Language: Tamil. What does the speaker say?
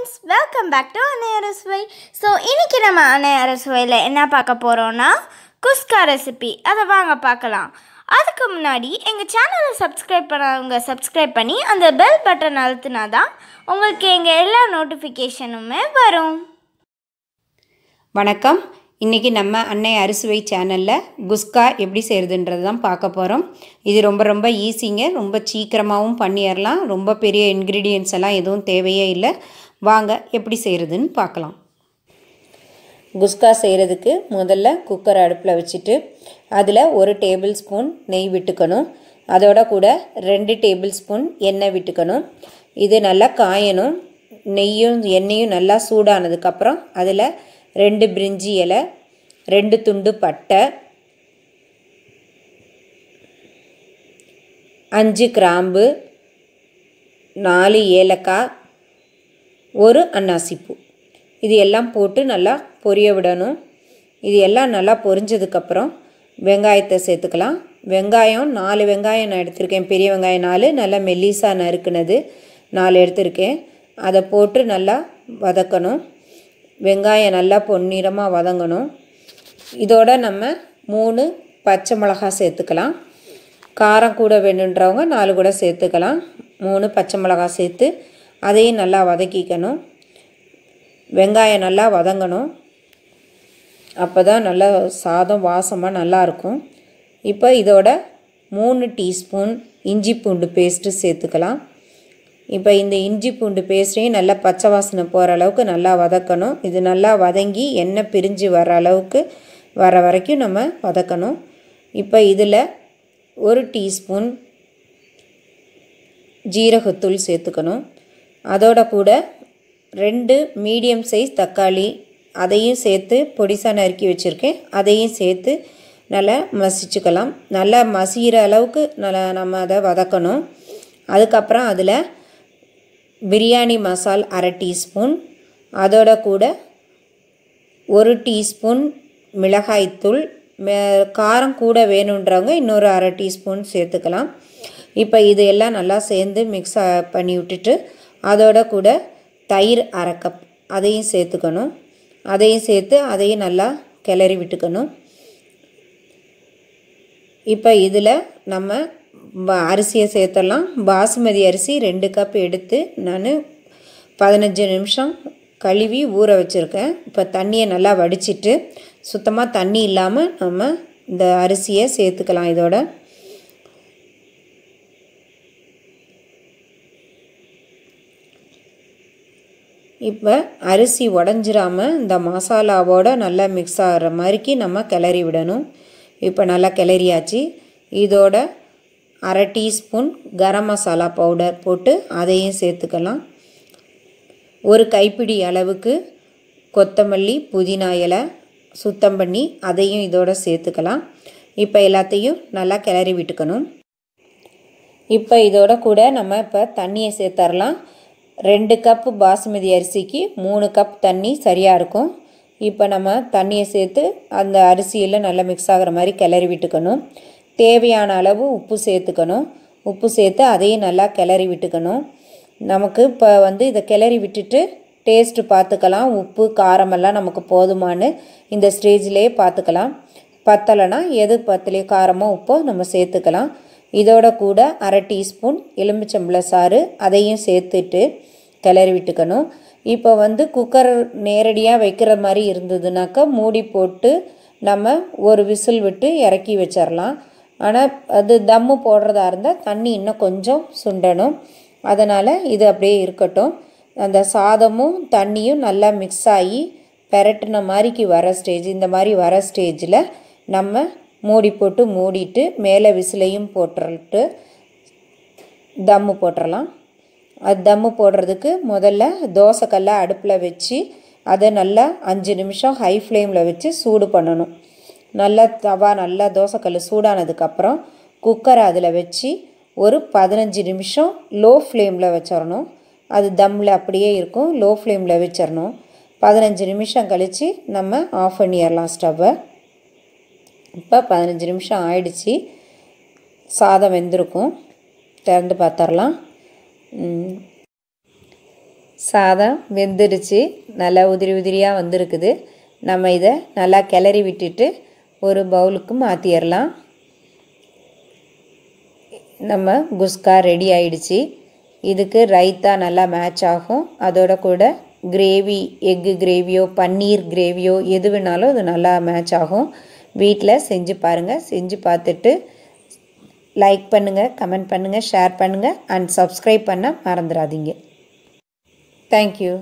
ஃப்ரெண்ட்ஸ் வெல்கம் பேக் டு அன்னை அரசுவை ஸோ இன்றைக்கி நம்ம அன்னை அரசுவையில் என்ன பார்க்க போகிறோன்னா குஸ்கா ரெசிபி அதை வாங்க பார்க்கலாம் அதுக்கு முன்னாடி எங்கள் சேனலை சப்ஸ்கிரைப் பண்ணவங்க சப்ஸ்கிரைப் பண்ணி அந்த பெல் பட்டன் அழுத்தினா தான் உங்களுக்கு எங்கள் எல்லா நோட்டிஃபிகேஷனுமே வரும் வணக்கம் இன்றைக்கி நம்ம அன்னை அரிசுவை சேனலில் குஸ்கா எப்படி செய்கிறதுன்றது தான் பார்க்க போகிறோம் இது ரொம்ப ரொம்ப ஈஸிங்க ரொம்ப சீக்கிரமாகவும் பண்ணிடலாம் ரொம்ப பெரிய இன்க்ரீடியன்ஸ் எல்லாம் எதுவும் தேவையே இல்லை வாங்க எப்படி செய்கிறதுன்னு பார்க்கலாம் குஸ்கா செய்கிறதுக்கு முதல்ல குக்கர் அடுப்பில் வச்சுட்டு அதில் ஒரு டேபிள் ஸ்பூன் நெய் விட்டுக்கணும் அதோட கூட ரெண்டு டேபிள் ஸ்பூன் எண்ணெய் விட்டுக்கணும் இது நல்லா காயணும் நெய்யும் எண்ணெயும் நல்லா சூடானதுக்கப்புறம் அதில் ரெண்டு பிரிஞ்சி இலை ரெண்டு துண்டு பட்டை அஞ்சு கிராம்பு நாலு ஏலக்காய் ஒரு அன்னாசிப்பூ இது எல்லாம் போட்டு நல்லா பொரிய விடணும் இது எல்லாம் நல்லா பொரிஞ்சதுக்கப்புறம் வெங்காயத்தை சேர்த்துக்கலாம் வெங்காயம் நாலு வெங்காயம் நான் எடுத்திருக்கேன் பெரிய வெங்காயம் நாலு நல்லா மெல்லிசாக நறுக்குனது நாலு எடுத்திருக்கேன் அதை போட்டு நல்லா வதக்கணும் வெங்காயம் நல்லா பொன்னிறமாக வதங்கணும் இதோட நம்ம மூணு பச்சை மிளகா சேர்த்துக்கலாம் காரம் கூட வேணுன்றவங்க நாலு கூட சேர்த்துக்கலாம் மூணு பச்சை மிளகா சேர்த்து அதையும் நல்லா வதக்கிக்கணும் வெங்காயம் நல்லா வதங்கணும் அப்போ தான் நல்லா சாதம் வாசமாக நல்லாயிருக்கும் இப்போ இதோட மூணு டீஸ்பூன் இஞ்சி பூண்டு பேஸ்ட்டு சேர்த்துக்கலாம் இப்போ இந்த இஞ்சி பூண்டு பேஸ்ட்டையும் நல்லா பச்சை வாசனை போகிற அளவுக்கு நல்லா வதக்கணும் இது நல்லா வதங்கி எண்ணெய் பிரிஞ்சு வர அளவுக்கு வர வரைக்கும் நம்ம வதக்கணும் இப்போ இதில் ஒரு டீஸ்பூன் ஜீரகத்தூள் சேர்த்துக்கணும் அதோட கூட ரெண்டு மீடியம் சைஸ் தக்காளி அதையும் சேர்த்து பொடிசாக நறுக்கி வச்சுருக்கேன் அதையும் சேர்த்து நல்லா மசிச்சுக்கலாம் நல்லா மசிகிற அளவுக்கு நல்லா நம்ம அதை வதக்கணும் அதுக்கப்புறம் அதில் பிரியாணி மசால் அரை டீஸ்பூன் அதோட கூட ஒரு டீஸ்பூன் மிளகாய்த்தூள் காரம் கூட வேணுன்றவங்க இன்னொரு அரை டீஸ்பூன் சேர்த்துக்கலாம் இப்போ இது எல்லாம் நல்லா சேர்ந்து மிக்ஸ் பண்ணி விட்டுட்டு அதோட கூட தயிர் அரை கப் அதையும் சேர்த்துக்கணும் அதையும் சேர்த்து அதையும் நல்லா கிளறி விட்டுக்கணும் இப்போ இதில் நம்ம அரிசியை சேர்த்தலாம் பாசுமதி அரிசி ரெண்டு கப் எடுத்து நான் பதினஞ்சு நிமிஷம் கழுவி ஊற வச்சுருக்கேன் இப்போ தண்ணியை நல்லா வடிச்சிட்டு சுத்தமாக தண்ணி இல்லாமல் நம்ம இந்த அரிசியை சேர்த்துக்கலாம் இதோட இப்போ அரிசி உடஞ்சிராமல் இந்த மசாலாவோட நல்லா மிக்ஸ் ஆகிற மாதிரிக்கு நம்ம கிளறி விடணும் இப்போ நல்லா கிளறியாச்சு இதோட அரை டீஸ்பூன் கரம் மசாலா பவுடர் போட்டு அதையும் சேர்த்துக்கலாம் ஒரு கைப்பிடி அளவுக்கு கொத்தமல்லி புதினா இலை சுத்தம் பண்ணி அதையும் இதோட சேர்த்துக்கலாம் இப்போ எல்லாத்தையும் நல்லா கிளறி விட்டுக்கணும் இப்போ இதோட கூட நம்ம இப்போ தண்ணியை சேர்த்தரலாம் ரெண்டு கப் பாசுமதி அரிசிக்கு மூணு கப் தண்ணி சரியாக இருக்கும் இப்போ நம்ம தண்ணியை சேர்த்து அந்த அரிசியில் நல்லா மிக்ஸ் ஆகிற மாதிரி கிளறி விட்டுக்கணும் தேவையான அளவு உப்பு சேர்த்துக்கணும் உப்பு சேர்த்து அதையும் நல்லா கிளறி விட்டுக்கணும் நமக்கு இப்போ வந்து இதை கிளறி விட்டுட்டு டேஸ்ட்டு பார்த்துக்கலாம் உப்பு காரமெல்லாம் நமக்கு போதுமானு இந்த ஸ்டேஜ்லேயே பார்த்துக்கலாம் பத்தலைனா எது பத்தலையோ காரமோ உப்போ நம்ம சேர்த்துக்கலாம் இதோட கூட அரை டீஸ்பூன் எலுமிச்சம்பளை சாறு அதையும் சேர்த்துட்டு கிளறி விட்டுக்கணும் இப்போ வந்து குக்கர் நேரடியாக வைக்கிற மாதிரி இருந்ததுனாக்கா மூடி போட்டு நம்ம ஒரு விசில் விட்டு இறக்கி வச்சிடலாம் ஆனால் அது தம்மு போடுறதா இருந்தால் தண்ணி இன்னும் கொஞ்சம் சுண்டணும் அதனால் இது அப்படியே இருக்கட்டும் அந்த சாதமும் தண்ணியும் நல்லா மிக்ஸ் ஆகி பெரட்டின மாதிரிக்கு வர ஸ்டேஜ் இந்த மாதிரி வர ஸ்டேஜில் நம்ம மூடி போட்டு மூடிட்டு மேலே விசிலையும் போட்டுட்டு தம்மு போட்டுடலாம் அது தம்மு போடுறதுக்கு முதல்ல தோசைக்கல்லை அடுப்பில் வச்சு அதை நல்லா அஞ்சு நிமிஷம் ஹை ஃப்ளேமில் வச்சு சூடு பண்ணணும் நல்லா தவா நல்லா தோசைக்கல் சூடானதுக்கப்புறம் குக்கரை அதில் வச்சு ஒரு பதினஞ்சு நிமிஷம் லோ ஃப்ளேமில் வச்சிடணும் அது தம்மில் அப்படியே இருக்கும் லோ ஃப்ளேமில் வச்சிடணும் பதினஞ்சு நிமிஷம் கழித்து நம்ம ஆஃப் பண்ணிடலாம் ஸ்டவ்வை இப்போ பதினஞ்சு நிமிஷம் ஆயிடுச்சு சாதம் வெந்திருக்கும் திறந்து பார்த்துடலாம் சாதம் வெந்துருச்சு நல்லா உதிரி உதிரியாக வந்திருக்குது நம்ம இதை நல்லா கிளறி விட்டுட்டு ஒரு பவுலுக்கு மாற்றிடலாம் நம்ம குஸ்கா ரெடி ஆயிடுச்சு இதுக்கு ரைத்தா நல்லா மேட்ச் ஆகும் அதோட கூட கிரேவி எக்கு கிரேவியோ பன்னீர் கிரேவியோ எது வேணாலும் அது நல்லா மேட்ச் ஆகும் வீட்டில் செஞ்சு பாருங்கள் செஞ்சு பார்த்துட்டு லைக் பண்ணுங்கள் கமெண்ட் பண்ணுங்கள் ஷேர் பண்ணுங்கள் அண்ட் சப்ஸ்கிரைப் பண்ண மறந்துடாதீங்க தேங்க்யூ